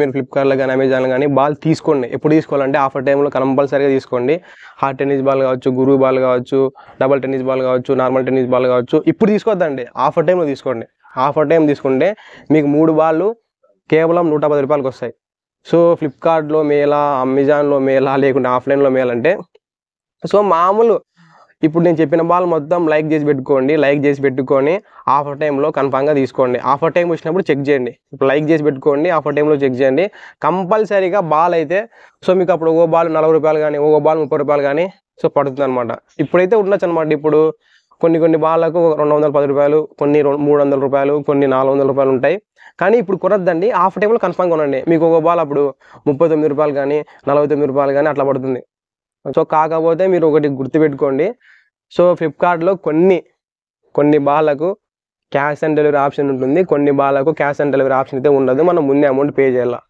మీరు ఫ్లిప్కార్ట్లో కానీ అమెజాన్లో కానీ బాల్ తీసుకోండి ఎప్పుడు తీసుకోవాలంటే ఆఫర్ టైంలో కంపల్సరీగా తీసుకోండి హార్డ్ టెన్నిస్ బాల్ కావచ్చు గురు బాల్ కావచ్చు డబల్ టెన్నిస్ బాల్ కావచ్చు నార్మల్ టెన్నిస్ బాల్ కావచ్చు ఇప్పుడు తీసుకోవద్దండి ఆఫర్ టైంలో తీసుకోండి ఆఫర్ టైం తీసుకుంటే మీకు మూడు బాళ్ళు కేవలం నూట పది రూపాయలకు వస్తాయి సో ఫ్లిప్కార్ట్లో మేలా అమెజాన్లో మేలా లేకుంటే ఆఫ్లైన్లో మేలంటే సో మామూలు ఇప్పుడు నేను చెప్పిన బాల్ మొత్తం లైక్ చేసి పెట్టుకోండి లైక్ చేసి పెట్టుకొని ఆఫర్ టైంలో కన్ఫామ్గా తీసుకోండి ఆఫర్ టైం వచ్చినప్పుడు చెక్ చేయండి ఇప్పుడు లైక్ చేసి పెట్టుకోండి ఆఫర్ టైంలో చెక్ చేయండి కంపల్సరీగా బాల్ అయితే సో మీకు అప్పుడు ఓ బాల్ నలభై రూపాయలు కానీ ఓ బాల్ ముప్పై రూపాయలు కానీ సో పడుతుంది అనమాట ఇప్పుడైతే ఉండొచ్చు అనమాట ఇప్పుడు కొన్ని కొన్ని బాళ్ళకు రెండు వందల పది రూపాయలు కొన్ని మూడు వందల రూపాయలు కొన్ని నాలుగు వందల రూపాయలు ఉంటాయి కానీ ఇప్పుడు కొనద్దండి ఆఫ్ టైంలో కన్ఫామ్గా ఉండండి మీకు ఒక బాల్ అప్పుడు ముప్పై తొమ్మిది రూపాయలు కానీ నలభై తొమ్మిది రూపాయలు కానీ అట్లా పడుతుంది సో కాకపోతే మీరు ఒకటి గుర్తుపెట్టుకోండి సో ఫ్లిప్కార్ట్లో కొన్ని కొన్ని బాలకు క్యాష్ ఆన్ డెలివరీ ఆప్షన్ ఉంటుంది కొన్ని బాలకు క్యాష్ ఆన్ డెలివరీ ఆప్షన్ అయితే ఉండదు మనం ముందే అమౌంట్ పే చేయాలి